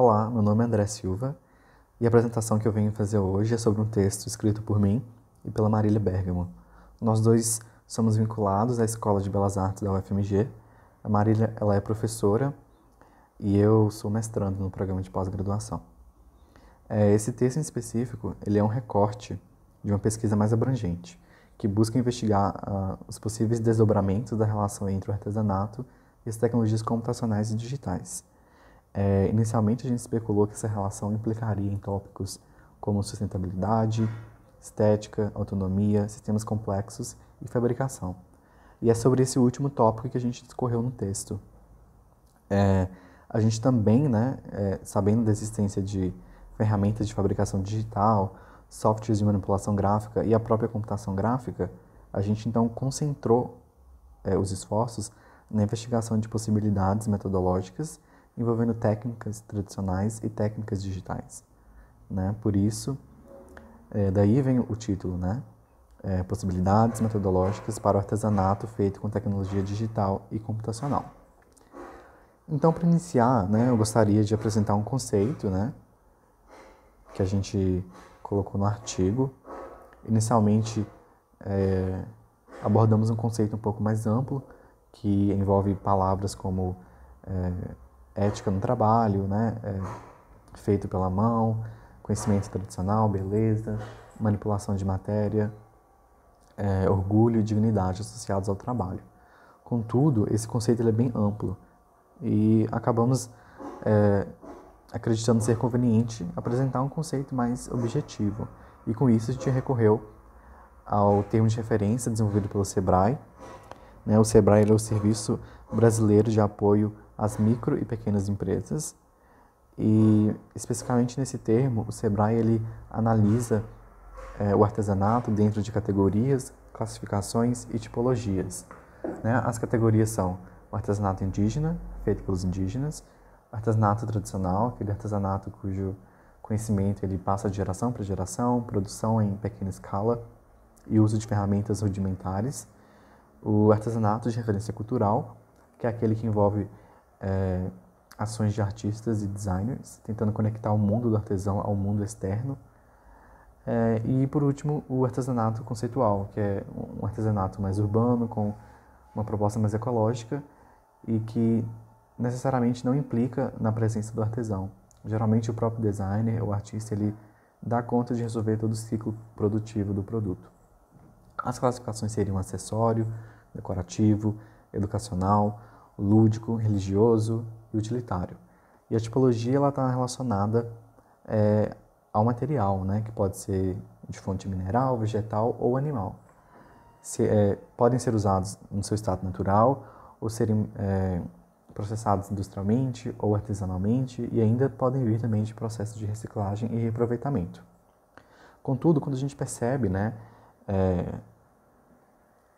Olá, meu nome é André Silva e a apresentação que eu venho fazer hoje é sobre um texto escrito por mim e pela Marília Bergamo. Nós dois somos vinculados à Escola de Belas Artes da UFMG. A Marília ela é professora e eu sou mestrando no programa de pós-graduação. É, esse texto em específico ele é um recorte de uma pesquisa mais abrangente que busca investigar uh, os possíveis desdobramentos da relação entre o artesanato e as tecnologias computacionais e digitais. É, inicialmente, a gente especulou que essa relação implicaria em tópicos como sustentabilidade, estética, autonomia, sistemas complexos e fabricação. E é sobre esse último tópico que a gente discorreu no texto. É, a gente também, né, é, sabendo da existência de ferramentas de fabricação digital, softwares de manipulação gráfica e a própria computação gráfica, a gente então concentrou é, os esforços na investigação de possibilidades metodológicas envolvendo técnicas tradicionais e técnicas digitais. Né? Por isso, é, daí vem o título, né? É, possibilidades metodológicas para o artesanato feito com tecnologia digital e computacional. Então, para iniciar, né, eu gostaria de apresentar um conceito, né, que a gente colocou no artigo. Inicialmente, é, abordamos um conceito um pouco mais amplo que envolve palavras como é, ética no trabalho, né? É, feito pela mão, conhecimento tradicional, beleza, manipulação de matéria, é, orgulho e dignidade associados ao trabalho. Contudo, esse conceito é bem amplo e acabamos é, acreditando ser conveniente apresentar um conceito mais objetivo. E com isso a gente recorreu ao termo de referência desenvolvido pelo SEBRAE. Né? O SEBRAE é o Serviço Brasileiro de Apoio as micro e pequenas empresas. E especificamente nesse termo, o Sebrae ele analisa é, o artesanato dentro de categorias, classificações e tipologias. Né? As categorias são o artesanato indígena, feito pelos indígenas, artesanato tradicional, aquele artesanato cujo conhecimento ele passa de geração para geração, produção em pequena escala e uso de ferramentas rudimentares. O artesanato de referência cultural, que é aquele que envolve é, ações de artistas e designers, tentando conectar o mundo do artesão ao mundo externo. É, e por último, o artesanato conceitual, que é um artesanato mais urbano, com uma proposta mais ecológica e que necessariamente não implica na presença do artesão. Geralmente o próprio designer, o artista, ele dá conta de resolver todo o ciclo produtivo do produto. As classificações seriam acessório, decorativo, educacional, lúdico, religioso e utilitário. E a tipologia está relacionada é, ao material, né, que pode ser de fonte mineral, vegetal ou animal. Se, é, podem ser usados no seu estado natural ou serem é, processados industrialmente ou artesanalmente e ainda podem vir também de processos de reciclagem e reaproveitamento. Contudo, quando a gente percebe, né, é,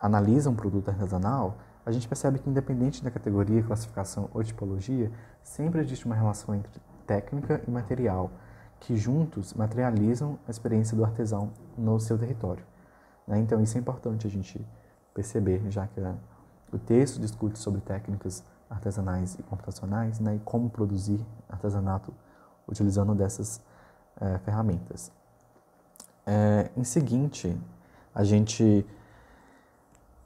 analisa um produto artesanal, a gente percebe que, independente da categoria, classificação ou tipologia, sempre existe uma relação entre técnica e material, que juntos materializam a experiência do artesão no seu território. Né? Então, isso é importante a gente perceber, já que né, o texto discute sobre técnicas artesanais e computacionais né? e como produzir artesanato utilizando dessas é, ferramentas. É, em seguinte, a gente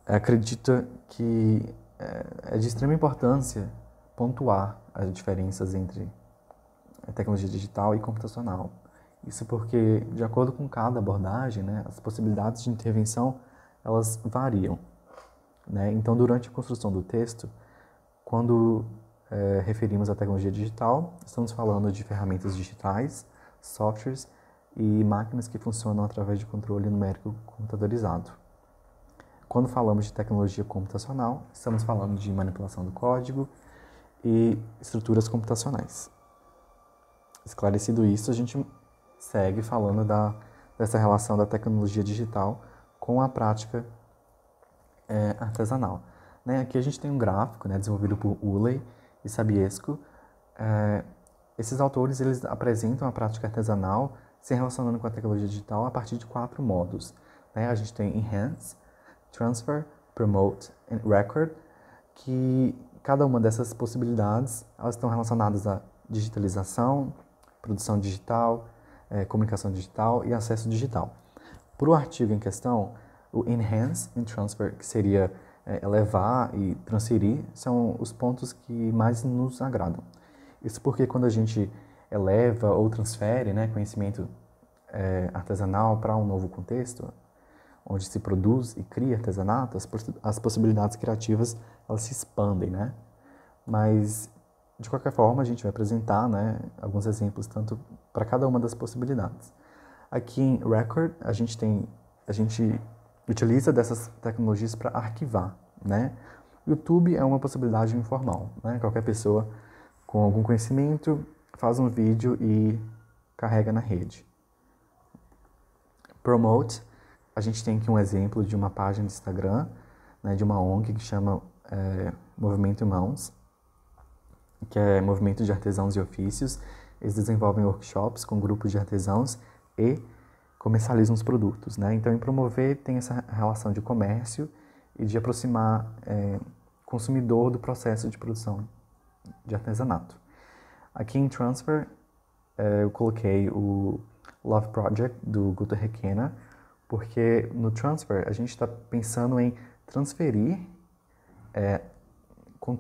acredita que eh, é de extrema importância pontuar as diferenças entre tecnologia digital e computacional. Isso porque, de acordo com cada abordagem, né, as possibilidades de intervenção elas variam. Né? Então, durante a construção do texto, quando é, referimos à tecnologia digital, estamos falando de ferramentas digitais, softwares e máquinas que funcionam através de controle numérico computadorizado. Quando falamos de tecnologia computacional, estamos falando de manipulação do código e estruturas computacionais. Esclarecido isso, a gente segue falando da, dessa relação da tecnologia digital com a prática é, artesanal. Né? Aqui a gente tem um gráfico né, desenvolvido por Uley e Sabiesco. É, esses autores eles apresentam a prática artesanal se relacionando com a tecnologia digital a partir de quatro modos. Né? A gente tem enhance, Transfer, Promote and Record, que cada uma dessas possibilidades elas estão relacionadas à digitalização, produção digital, eh, comunicação digital e acesso digital. Para o artigo em questão, o Enhance e Transfer, que seria eh, elevar e transferir, são os pontos que mais nos agradam. Isso porque quando a gente eleva ou transfere né, conhecimento eh, artesanal para um novo contexto, onde se produz e cria artesanato, as, as possibilidades criativas elas se expandem, né? Mas de qualquer forma a gente vai apresentar, né, alguns exemplos tanto para cada uma das possibilidades. Aqui em Record a gente tem a gente utiliza dessas tecnologias para arquivar, né? YouTube é uma possibilidade informal, né? Qualquer pessoa com algum conhecimento faz um vídeo e carrega na rede. Promote a gente tem aqui um exemplo de uma página do Instagram, né, de uma ONG que chama é, Movimento Mãos, que é Movimento de Artesãos e Ofícios. Eles desenvolvem workshops com grupos de artesãos e comercializam os produtos. Né? Então, em promover, tem essa relação de comércio e de aproximar é, consumidor do processo de produção de artesanato. Aqui em Transfer, é, eu coloquei o Love Project do Guto Requena, porque no transfer a gente está pensando em transferir é,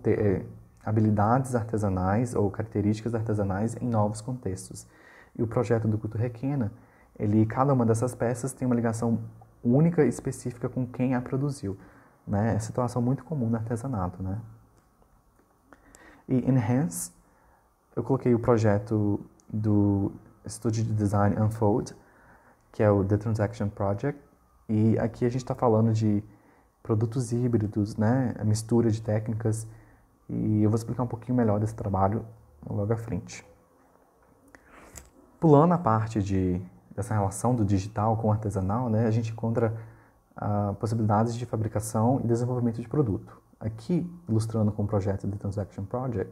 é, habilidades artesanais ou características artesanais em novos contextos. E o projeto do Culto Requena, ele, cada uma dessas peças tem uma ligação única e específica com quem a produziu. Né? É situação muito comum no artesanato. Né? E Enhance, eu coloquei o projeto do estúdio de design Unfold, que é o The Transaction Project. E aqui a gente está falando de produtos híbridos, né? A mistura de técnicas. E eu vou explicar um pouquinho melhor desse trabalho logo à frente. Pulando a parte de, dessa relação do digital com o artesanal, né? A gente encontra ah, possibilidades de fabricação e desenvolvimento de produto. Aqui, ilustrando com o projeto The Transaction Project,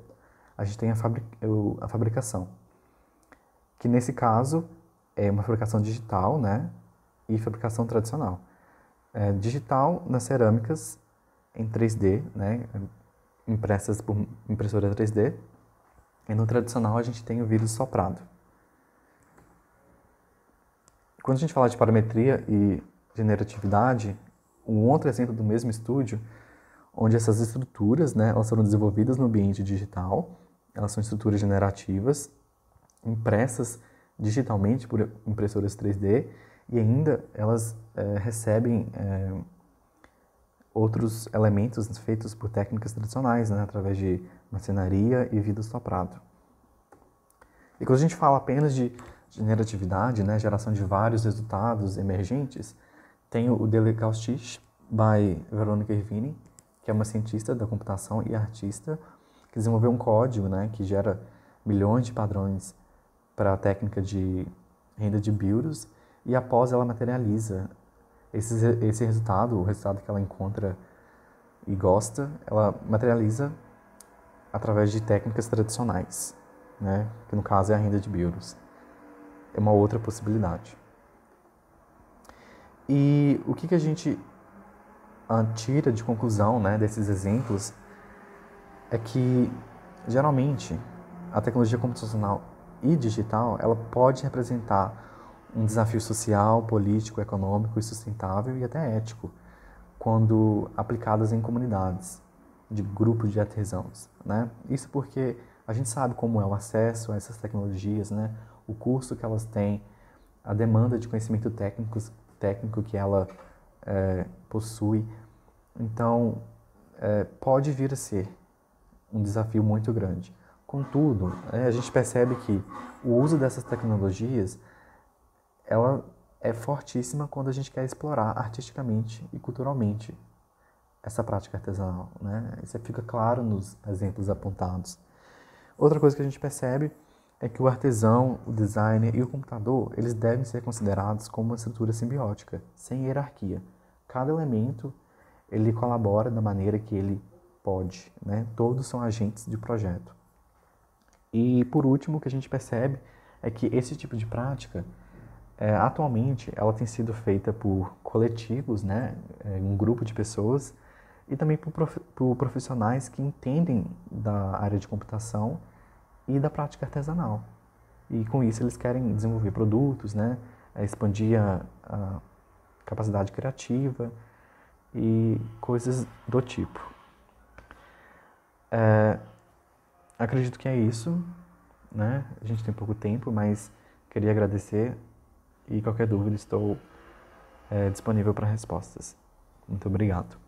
a gente tem a, fabric, a fabricação, que nesse caso é uma fabricação digital, né? E fabricação tradicional. É, digital nas cerâmicas em 3D, né? Impressas por impressora 3D. E no tradicional a gente tem o vidro soprado. Quando a gente fala de parametria e generatividade, um outro exemplo do mesmo estúdio, onde essas estruturas, né, elas foram desenvolvidas no ambiente digital, elas são estruturas generativas, impressas digitalmente por impressoras 3D e ainda elas é, recebem é, outros elementos feitos por técnicas tradicionais, né, através de macenaria e vidro soprado. E quando a gente fala apenas de generatividade, né, geração de vários resultados emergentes, tem o Delegaustich, by Veronica Irvine, que é uma cientista da computação e artista, que desenvolveu um código né, que gera milhões de padrões para a técnica de renda de Bilros e após ela materializa esse, esse resultado, o resultado que ela encontra e gosta, ela materializa através de técnicas tradicionais, né? que no caso é a renda de Bilros. É uma outra possibilidade. E o que, que a gente ah, tira de conclusão né, desses exemplos é que, geralmente, a tecnologia computacional e digital, ela pode representar um desafio social, político, econômico e sustentável e até ético, quando aplicadas em comunidades de grupos de artesãos, né? Isso porque a gente sabe como é o acesso a essas tecnologias, né? O custo que elas têm, a demanda de conhecimento técnico, técnico que ela é, possui. Então, é, pode vir a ser um desafio muito grande. Contudo, né, a gente percebe que o uso dessas tecnologias ela é fortíssima quando a gente quer explorar artisticamente e culturalmente essa prática artesanal. Né? Isso fica claro nos exemplos apontados. Outra coisa que a gente percebe é que o artesão, o designer e o computador eles devem ser considerados como uma estrutura simbiótica, sem hierarquia. Cada elemento ele colabora da maneira que ele pode. Né? Todos são agentes de projeto. E por último, o que a gente percebe é que esse tipo de prática, é, atualmente, ela tem sido feita por coletivos, né, é, um grupo de pessoas, e também por, prof, por profissionais que entendem da área de computação e da prática artesanal. E com isso eles querem desenvolver produtos, né, é, expandir a, a capacidade criativa e coisas do tipo. É, acredito que é isso, né? A gente tem pouco tempo, mas queria agradecer e qualquer dúvida estou é, disponível para respostas. Muito obrigado.